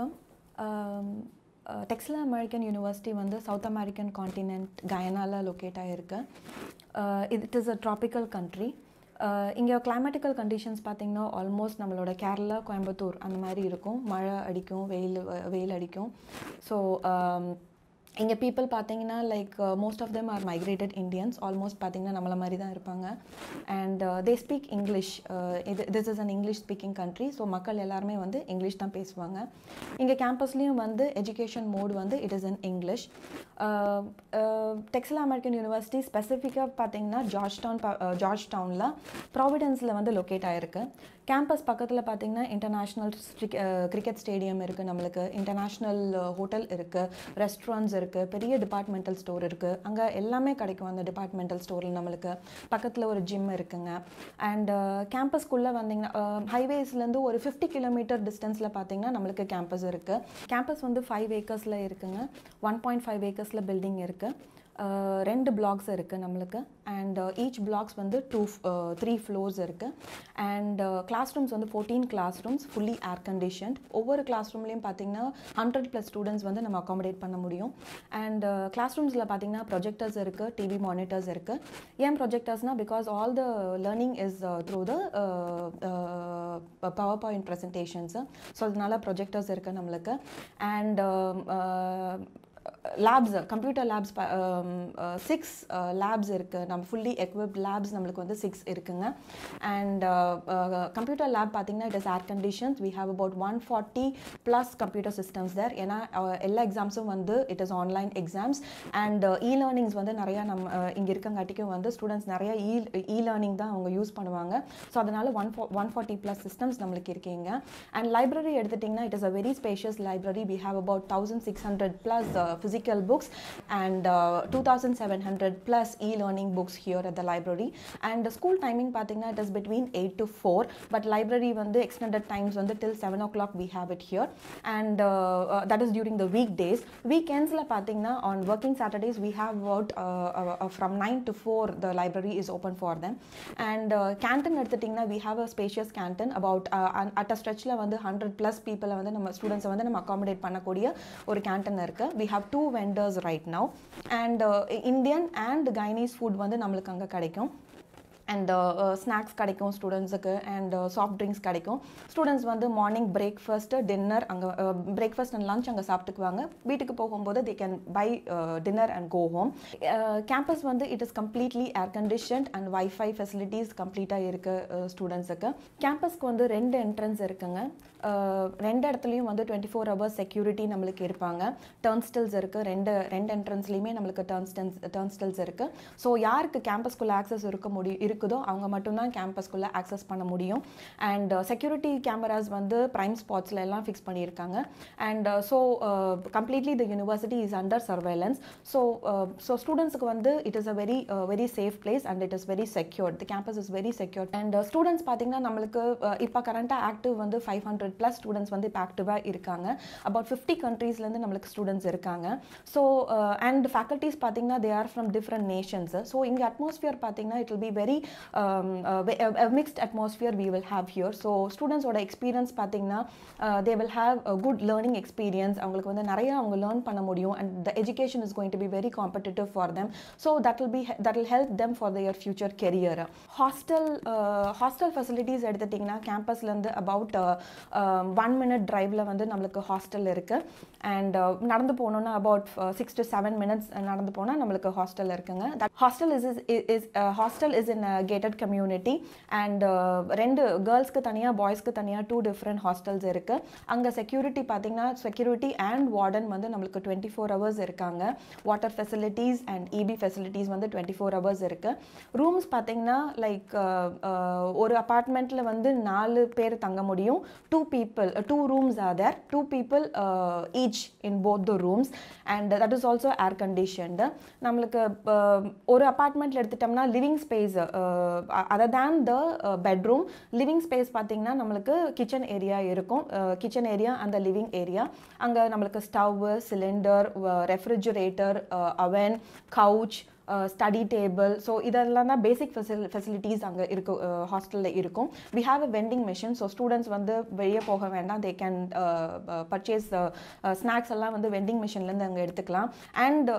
வணக்கம் Texila American university வந்து south American continent கயனாவில் லொக்கேட் ஆகிருக்கு இது it is a tropical country இங்கே கிளைமேட்டிக்கல் கண்டிஷன்ஸ் பார்த்திங்கன்னா ஆல்மோஸ்ட் நம்மளோட கேரளா கோயம்புத்தூர் அந்த மாதிரி இருக்கும் மழை அடிக்கும் வெயில் வெயில் அடிக்கும் ஸோ இங்கே பீப்புள் பார்த்தீங்கன்னா like most uh, of them are migrated Indians almost பார்த்தீங்கன்னா நம்மளை மாதிரி தான் இருப்பாங்க அண்ட் தே ஸ்பீக் இங்கிலீஷ் இது this is an English speaking country so மக்கள் எல்லாருமே வந்து இங்கிலீஷ் தான் பேசுவாங்க இங்கே கேம்பஸ்லேயும் வந்து எஜுகேஷன் மோட் வந்து இட் இஸ் இன் இங்கிலீஷ் டெக்ஸில் அமெரிக்கன் யூனிவர்சிட்டி ஸ்பெசிஃபிக்காக பார்த்தீங்கன்னா ஜார்ஜ் டவுன் ஜார்ஜ் டவுனில் ப்ராவிடன்ஸில் வந்து லொக்கேட் ஆகிருக்கு கேம்பஸ் பக்கத்தில் பார்த்தீங்கன்னா இன்டர்நேஷ்னல் கிரிக்கெட் ஸ்டேடியம் uh, இருக்குது நம்மளுக்கு இன்டர்நேஷ்னல் ஹோட்டல் இருக்குது ரெஸ்டாரண்ட்ஸ் இருக்குது பெரிய டிபார்ட்மெண்டல் ஸ்டோர் இருக்குது அங்கே எல்லாமே கிடைக்கும் அந்த டிபார்ட்மெண்டல் ஸ்டோரில் நம்மளுக்கு பக்கத்தில் ஒரு ஜிம் இருக்குங்க அண்டு கேம்பஸ்க்குள்ளே uh, வந்தீங்கன்னா ஹைவேஸ்லேருந்து uh, ஒரு ஃபிஃப்டி கிலோமீட்டர் டிஸ்டன்ஸில் பார்த்தீங்கன்னா நம்மளுக்கு கேம்பஸ் இருக்குது கேம்பஸ் வந்து ஃபைவ் ஏக்கர்ஸில் இருக்குங்க ஒன் பாயிண்ட் ஃபைவ் ஏக்கர்ஸில் பில்டிங் இருக்குது ரெண்டு பிளாக்ஸ் இருக்குது நம்மளுக்கு அண்ட் ஈச் பிளாக்ஸ் வந்து டூ த்ரீ ஃப்ளோர்ஸ் இருக்குது அண்ட் கிளாஸ் ரூம்ஸ் வந்து fourteen classrooms fully air condition ஒவ்வொரு கிளாஸ் ரூம்லேயும் பார்த்தீங்கன்னா ஹண்ட்ரட் ப்ளஸ் ஸ்டூடெண்ட்ஸ் வந்து நம்ம அக்காமடேட் பண்ண முடியும் அண்ட் கிளாஸ் uh, ரூம்ஸில் பார்த்தீங்கன்னா ப்ரொஜெக்டர்ஸ் இருக்குது டிவி மானிட்டர்ஸ் இருக்குது ஏன் ப்ரொஜெக்டர்ஸ்னால் because all the learning is through the PowerPoint presentations so அதனால் ப்ரொஜெக்டர்ஸ் இருக்குது நம்மளுக்கு and labs computer labs six labs இருக்குது நம்ம ஃபுல்லி எக்விப்ட் லேப்ஸ் நம்மளுக்கு வந்து சிக்ஸ் இருக்குங்க அண்ட் கம்ப்யூட்டர் லேப் பார்த்திங்கன்னா it is air conditions we have about one forty plus computer systems there ஏன்னா uh, எல்லா எக்ஸாம்ஸும் வந்து it is online exams and e learnings வந்து நிறையா நம்ம uh, இங்கே இருக்கங்காட்டிக்கும் வந்து ஸ்டூடெண்ட்ஸ் நிறையா இ இ லேர்னிங் தான் அவங்க யூஸ் பண்ணுவாங்க ஸோ அதனால் ஒன் ஃபோ ஒன் ஃபார்ட்டி ப்ளஸ் சிஸ்டம்ஸ் நம்மளுக்கு இருக்கீங்க அண்ட் லைப்ரரி எடுத்துட்டிங்கன்னா it is a very spacious library we have about thousand six hundred plus physics physical books and uh, 2700 plus e-learning books here at the library and the school timing it is between 8 to 4 but library when the extended times on the till 7 o'clock we have it here and uh, uh, that is during the weekdays weekends la on working Saturdays we have about from 9 to 4 the library is open for them and uh, canton at we have a spacious canton about an, at a stretch level 100 plus people students accommodate panna or canton we have two two vendors right now and Indian and Chinese food வந்து நம்மளுக்கு அங்கே கிடைக்கும் and snacks uh, uh, கிடைக்கும் ஸ்டூடெண்ட்ஸுக்கு and soft drinks கிடைக்கும் students வந்து morning breakfast dinner அங்கே breakfast and lunch அங்கே சாப்பிட்டுக்குவாங்க வீட்டுக்கு போகும்போது they can buy dinner and go home campus வந்து it is completely air conditioned and wifi facilities கம்ப்ளீட்டாக இருக்குது ஸ்டூடெண்ட்ஸுக்கு கேம்பஸ்க்கு வந்து ரெண்டு என்ட்ரன்ஸ் இருக்குங்க ரெண்டு இடத்துலையும் வந்து டுவெண்ட்டி ஃபோர் ஹவர்ஸ் செக்யூரிட்டி நம்மளுக்கு இருப்பாங்க டர்ன்ஸ்டில்ஸ் இருக்குது ரெண்டு ரெண்டு என்ட்ரன்ஸ்லையுமே நம்மளுக்கு டர்ன்ஸ்டன்ஸ் டர்ன்ஸ்டில்ஸ் இருக்குது ஸோ யாருக்கு கேம்பஸ்குள்ளே ஆக்சஸ் இருக்க முடி இருக்குதோ அவங்க மட்டும்தான் கேம்பஸ்குள்ளே ஆக்சஸ் பண்ண முடியும் அண்ட் செக்யூரிட்டி கேமராஸ் வந்து ப்ரைம் ஸ்பாட்ஸில் எல்லாம் ஃபிக்ஸ் பண்ணியிருக்காங்க and so completely the university is under surveillance so so ஸ்டூடெண்ட்ஸுக்கு வந்து it is a very very safe place and it is very secured the campus is very secured and students பார்த்தீங்கன்னா நம்மளுக்கு இப்போ கரண்ட்டாக active வந்து five hundred hundred plus students வந்து இப்போ ஆக்டிவாக இருக்காங்க அபவுட் ஃபிஃப்டி கண்ட்ரீஸ்லேருந்து நம்மளுக்கு ஸ்டூடெண்ட்ஸ் இருக்காங்க ஸோ அண்ட் ஃபேக்கல்ட்டிஸ் பார்த்தீங்கன்னா they are from different nations so இங்கே அட்மாஸ்ஃபியர் பார்த்தீங்கன்னா it will be very mixed atmosphere we will have here so ஸ்டூடெண்ட்ஸோட எக்ஸ்பீரியன்ஸ் பார்த்தீங்கன்னா they will have good learning experience அவங்களுக்கு வந்து நிறையா அவங்க லேர்ன் பண்ண முடியும் and the education is going to be very competitive for them so that will be that will help them for their future career hostel hostel facilities எடுத்துட்டிங்கன்னா கேம்பஸ்லேருந்து about one minute ட்ரைவில் வந்து நம்மளுக்கு ஹாஸ்டல் இருக்குது and நடந்து போனோன்னா about six to seven minutes நடந்து போனால் நம்மளுக்கு ஹாஸ்டல் இருக்குங்க that hostel is is is hostel is in gated community and ரெண்டு கேர்ள்ஸ்க்கு தனியாக பாய்ஸ்க்கு தனியாக டூ டிஃப்ரெண்ட் ஹாஸ்டல்ஸ் இருக்குது அங்கே செக்யூரிட்டி பார்த்திங்கன்னா செக்யூரிட்டி அண்ட் வார்டன் வந்து நம்மளுக்கு டுவெண்ட்டி ஃபோர் ஹவர்ஸ் இருக்காங்க water facilities and EB facilities வந்து டுவெண்ட்டி ஃபோர் ஹவர்ஸ் இருக்குது ரூம்ஸ் பார்த்திங்கன்னா லைக் ஒரு அப்பார்ட்மெண்ட்டில் வந்து நாலு பேர் தங்க முடியும் two people, two uh, rooms rooms are there, two people uh, each in both the rooms and that is also நம்மளுக்கு uh, ஒரு அப்பார்ட்மெண்ட்டில் எடுத்துட்டோம்னா living space other than the bedroom living space பார்த்திங்கன்னா நம்மளுக்கு கிச்சன் ஏரியா இருக்கும் kitchen area அந்த living area அங்கே நம்மளுக்கு stove cylinder refrigerator oven couch study table so இதெல்லாம் தான் பேசிக் ஃபெசில் ஃபெசிலிட்டிஸ் அங்கே இருக்கும் ஹாஸ்டலில் இருக்கும் we have a vending machine so students வந்து வெளியே போக வேண்டாம் தே கேன் பர்ச்சேஸ் ஸ்நாக்ஸ் எல்லாம் வந்து வெண்டிங் மிஷின்லேருந்து அங்கே எடுத்துக்கலாம் அண்ட்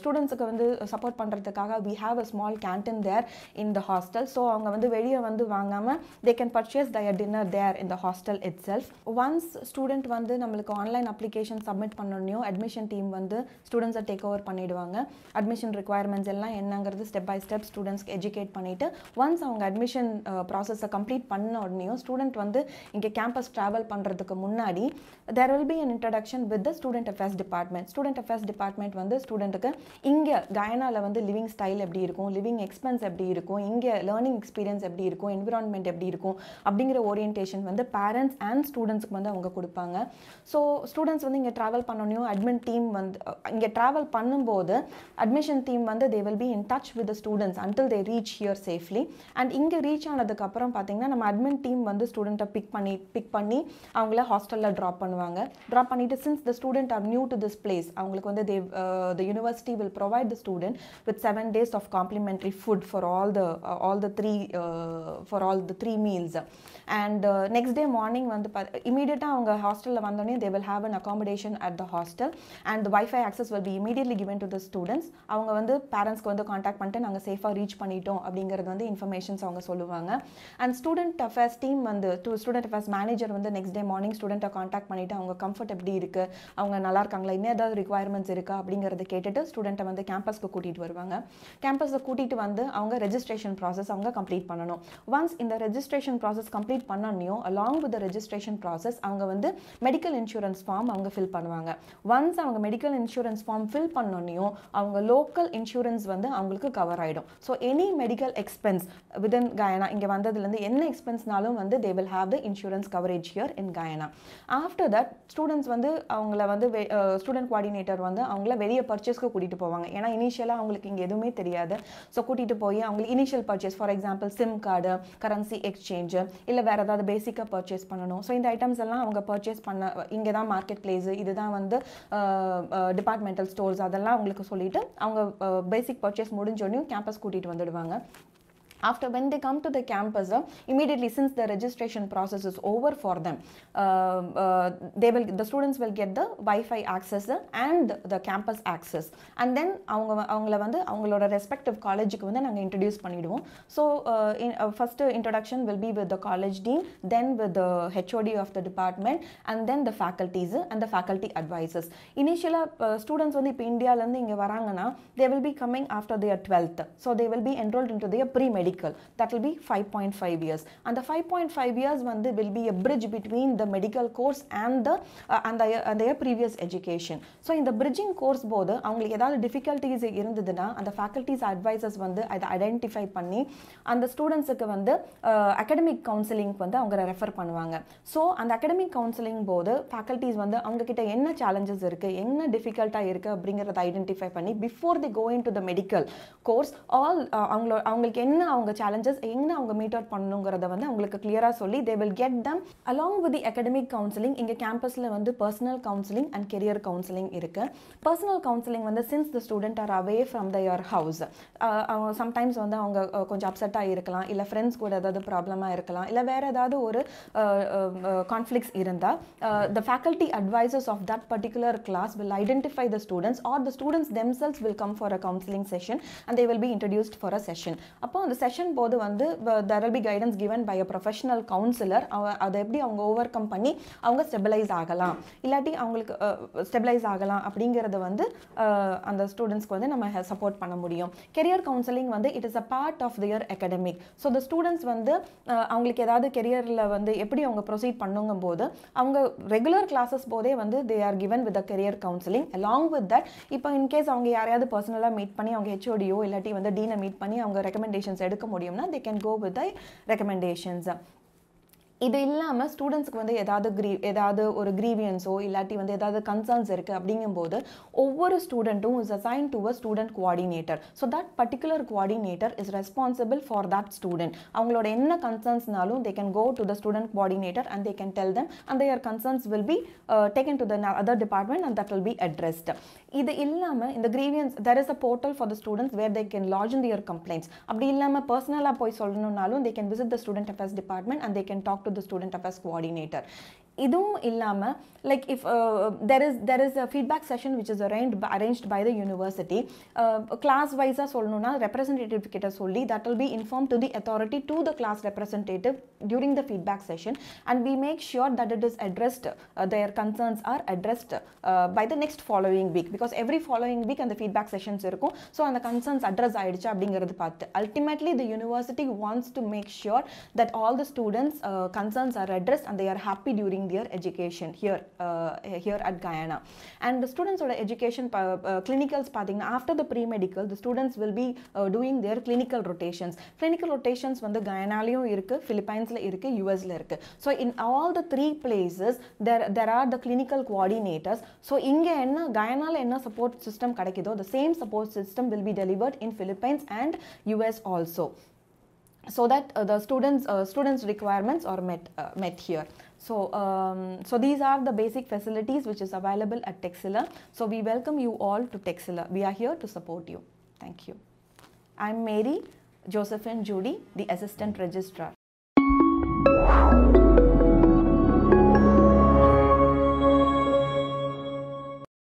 ஸ்டூடெண்ட்ஸுக்கு uh, வந்து சப்போர்ட் பண்ணுறதுக்காக we have a small canteen there in the hostel so அவங்க வந்து வெளியே வந்து வாங்காமல் they can purchase their dinner there in the hostel itself once student வந்து நம்மளுக்கு ஆன்லைன் அப்ளிகேஷன் சப்மிட் பண்ணோடனையும் அட்மிஷன் டீம் வந்து ஸ்டூடெண்ட்ஸை டேக் ஓவர் பண்ணிவிடுவாங்க அட்மிஷன் ரிக்குவயர்மெண்ட் எல்லாம் என்னங்கிறது ஸ்டெப் பை ஸ்டெப் ஸ்டூடெண்ட்ஸ்க்கு எஜுகேட் பண்ணிவிட்டு ஒன்ஸ் அவங்க அட்மிஷன் ப்ராசஸை கம்ப்ளீட் பண்ண உடனே ஸ்டூடெண்ட் வந்து இங்கே கேம்பஸ் ட்ராவல் பண்ணுறதுக்கு முன்னாடி there will be an introduction with the student affairs department student affairs department வந்து ஸ்டூடெண்ட்டுக்கு இங்கே கயனாவில் வந்து லிவிங் ஸ்டைல் எப்படி இருக்கும் லிவிங் எக்ஸ்பென்ஸ் எப்படி இருக்கும் இங்கே லேர்னிங் எக்ஸ்பீரியன்ஸ் எப்படி இருக்கும் என்விரான்மெண்ட் எப்படி இருக்கும் அப்படிங்கிற ஓரியன்டேஷன் வந்து பேரண்ட்ஸ் அண்ட் ஸ்டூடெண்ட்ஸ்க்கு வந்து அவங்க கொடுப்பாங்க ஸோ ஸ்டூடெண்ட்ஸ் வந்து இங்கே ட்ராவல் பண்ணணும் அட்மின் டீம் வந்து இங்கே ட்ராவல் பண்ணும்போது அட்மிஷன் டீம் வந்து they will be in touch with the students until they reach here and இங்கே ரீச் ஆனதுக்கப்புறம் பார்த்தீங்கன்னா நம்ம அட்மின் டீம் வந்து ஸ்டூடெண்ட்டை பிக் பண்ணி பிக் பண்ணி அவங்கள ஹாஸ்டலில் ட்ராப் பண்ணுவாங்க ட்ராப் பண்ணிட்டு since the student are new to this place அவங்களுக்கு வந்து they the university will provide the student with seven days of complimentary food for all the all the three for all the three meals and next day morning வந்து பா இமீடியட்டாக அவங்க ஹாஸ்டலில் வந்தோடனே they will have an accommodation at the hostel and wifi access will be immediately given to the students அவங்க வந்து பேரண்ட்ஸ்க்கு வந்து காண்டாக்ட் பண்ணிட்டு நாங்கள் சேஃபாக ரீச் பண்ணிட்டோம் அப்படிங்கிறது வந்து இன்ஃபர்மேஷன்ஸ் அவங்க சொல்லுவாங்க அண்ட் ஸ்டூடெண்ட் அஃபேர்ஸ் டீம் வந்து ஸ்டூடெண்ட் அஃபேர்ஸ் மேனேஜர் வந்து நெக்ஸ்ட் டே மார்னிங் ஸ்டூடெண்ட்டை காண்டாக்ட் பண்ணிவிட்டு அவங்க கம்ஃபர்ட் எப்படி இருக்குது அவங்க நல்லா இருக்காங்களா இன்னும் ஏதாவது ரிக்குவயர்மெண்ட்ஸ் இருக்கா அப்படிங்கிறத கேட்டுட்டு ஸ்டூடெண்ட்டை வந்து கேம்பஸ்க்கு கூட்டிகிட்டு வருவாங்க கேம்பஸை கூட்டிகிட்டு வந்து அவங்க ரெஜிஸ்ட்ரேஷன் ப்ராசஸ் அவங்க கம்ப்ளீட் பண்ணணும் ஒன்ஸ் இந்த ரெஜிஸ்ட்ரேஷன் ப்ராசஸ் கம்ப்ளீட் பண்ணனையும் அலாங் வித் ரெஜிஸ்ட்ரேஷன் ப்ராசஸ் அவங்க வந்து மெடிக்கல் இன்சூரன்ஸ் ஃபார்ம் அவங்க ஃபில் பண்ணுவாங்க ஒன்ஸ் அவங்க மெடிக்கல் இன்சூரன்ஸ் ஃபார்ம் ஃபில் பண்ணோன்னையும் அவங்க லோக்கல் இன்சூரன்ஸ் எக்ஸ்பென்ஸ் வந்து அவங்களுக்கு கவர் ஆகிடும் so any medical expense within Guyana இங்கே வந்ததுலேருந்து என்ன எக்ஸ்பென்ஸ்னாலும் வந்து they will have the insurance coverage here in Guyana after that students வந்து அவங்கள வந்து ஸ்டூடெண்ட் குவாடினேட்டர் வந்து அவங்கள வெளியே பர்ச்சேஸ்க்கு கூட்டிகிட்டு போவாங்க ஏன்னா இனிஷியலாக அவங்களுக்கு இங்கே எதுவுமே தெரியாது ஸோ கூட்டிகிட்டு போய் அவங்களுக்கு initial purchase for example SIM card currency exchange இல்லை வேறு ஏதாவது பேசிக்காக பர்ச்சேஸ் பண்ணணும் ஸோ இந்த ஐட்டம்ஸ் எல்லாம் அவங்க பர்ச்சேஸ் பண்ண இங்கே தான் மார்க்கெட் பிளேஸு இதுதான் வந்து டிபார்ட்மெண்டல் ஸ்டோர்ஸ் அதெல்லாம் அவங்களுக்கு சொல்லிவிட்டு அவங்க பேசிக் பர்ச்சேஸ் முடிஞ்சோடனையும் கேம்பஸ் கூட்டிகிட்டு வந்துடுவாங்க after when they come to the campus uh, immediately since the registration process is over for them uh, uh, they will the students will get the wi-fi access and the campus access and then respective college introduce so in, uh, first introduction will be with the college dean then with the hod of the department and then the faculties and the faculty advisors initially uh, students in india they will be coming after their 12th so they will be enrolled into their pre-medical medical. That will be 5.5 years. And the 5.5 years one will be a bridge between the medical course and the uh, and, the, and their previous education. So in the bridging course போது அவங்களுக்கு ஏதாவது difficulties இருந்ததுன்னா அந்த faculties advisers வந்து அதை identify பண்ணி அந்த ஸ்டூடெண்ட்ஸுக்கு வந்து அகடமிக் uh, கவுன்சிலிங் வந்து அவங்க ரெஃபர் பண்ணுவாங்க ஸோ அந்த அகடமிக் கவுன்சிலிங் போது ஃபேக்கல்ட்டிஸ் வந்து அவங்க கிட்ட என்ன சேலஞ்சஸ் இருக்குது என்ன டிஃபிகல்ட்டாக இருக்குது அப்படிங்கிறத ஐடென்டிஃபை பண்ணி before the going to the medical course all அவங்களோட அவங்களுக்கு என்ன அவங்க சேலஞ்சஸ் எங்கே அவங்க மீட் அவுட் பண்ணுங்கிறத வந்து அவங்களுக்கு கிளியராக சொல்லி they will get them along with the academic counselling இங்கே கேம்பஸில் வந்து personal counselling and career counselling இருக்குது பர்சனல் கவுன்சிலிங் வந்து since the student are away from your house sometimes வந்து அவங்க கொஞ்சம் அப்செட்டாக இருக்கலாம் இல்லை ஃப்ரெண்ட்ஸ் கூட ஏதாவது ப்ராப்ளமாக இருக்கலாம் இல்லை வேறு ஏதாவது ஒரு கான்ஃப்ளிக்ஸ் இருந்தால் the faculty advisors of that particular class will identify the students are the students themselves will come for a counselling session and they will be introduced for a session அப்போ அந்த செஷன் செஷன் போது வந்து there be guidance given by a professional counsellor அவ அதை எப்படி அவங்க over come பண்ணி அவங்க ஸ்டெபிலைஸ் ஆகலாம் இல்லாட்டி அவங்களுக்கு ஸ்டெபிலைஸ் ஆகலாம் அப்படிங்கிறத வந்து அந்த ஸ்டூடெண்ட்ஸ்க்கு வந்து நம்ம சப்போர்ட் பண்ண முடியும் கெரியர் கவுன்சிலிங் வந்து it is a part of their academic so the students வந்து அவங்களுக்கு ஏதாவது கெரியரில் வந்து எப்படி அவங்க ப்ரொசீட் பண்ணுங்கும் போது அவங்க ரெகுலர் கிளாஸஸ் போதே வந்து they are given with a career counselling along with that இப்போ இன்கேஸ் அவங்க யாரையாவது பர்சனலாக மீட் பண்ணி அவங்க ஹெச்ஓடியோ இல்லாட்டி வந்து டீனை மீட் பண்ணி அவங்க ரெக்கமெண்டேஷன்ஸ் எடுத்து எடுக்க முடியும்னா they can go with I recommendations இது இல்லாமல் ஸ்டூடெண்ட்ஸ்க்கு வந்து ஏதாவது க்ரீ ஏதாவது ஒரு க்ரீவியன்ஸோ இல்லாட்டி வந்து ஏதாவது கன்சர்ன்ஸ் இருக்குது அப்படிங்கும்போது ஒவ்வொரு ஸ்டூடெண்ட்டும் is assign to a student coordinator so that particular coordinator is responsible for that student அவங்களோட என்ன கன்சர்ன்ஸ்னாலும் they can go to the student coordinator and they can tell them அந்த their concerns will be taken to the other department and that will be addressed இது இல்லாமல் இந்த grievance there is a portal for the students where they can lodge in their complaints அப்படி இல்லாமல் பர்சனலாக போய் சொல்லணும்னாலும் they can visit the student affairs department and they can talk to to the student affairs coordinator இதுவும் இல்லாமல் like if there is there is a feedback session which is arrange arrange by the university class வைஸாக சொல்லணும்னா representative கிட்ட சொல்லி that will be inform to the authority to the class representative during the feedback session and we make sure that it is addressed their concerns R addressed by the next following week because every following week அந்த feedback sessions இருக்கும் so அந்த concerns address ஆயிடுச்சு அப்படிங்கிறது பார்த்து ultimately the university wants to make sure that all the students concerns are address and they are happy during their education here uh, here at Guyana and the studentஸோட education clinicals பார்த்தீங்கன்னா after the pre medical the students will be doing their clinical rotations clinical rotations வந்து கயனாலையும் இருக்குது ஃபிலிப்பைன்ஸில் இருக்குது யூஎஸில் இருக்குது so in all the three places there there are the clinical coordinators so இங்கே என்ன கயனாவில் என்ன சப்போர்ட் சிஸ்டம் கிடைக்குதோ the same support system will be delivered in Philippines and US also so that uh, the students uh, students requirements are met uh, met here so um, so these are the basic facilities which is available at Texilla so we welcome you all to Texilla we are here to support you thank you i'm mary josephine judy the assistant registrar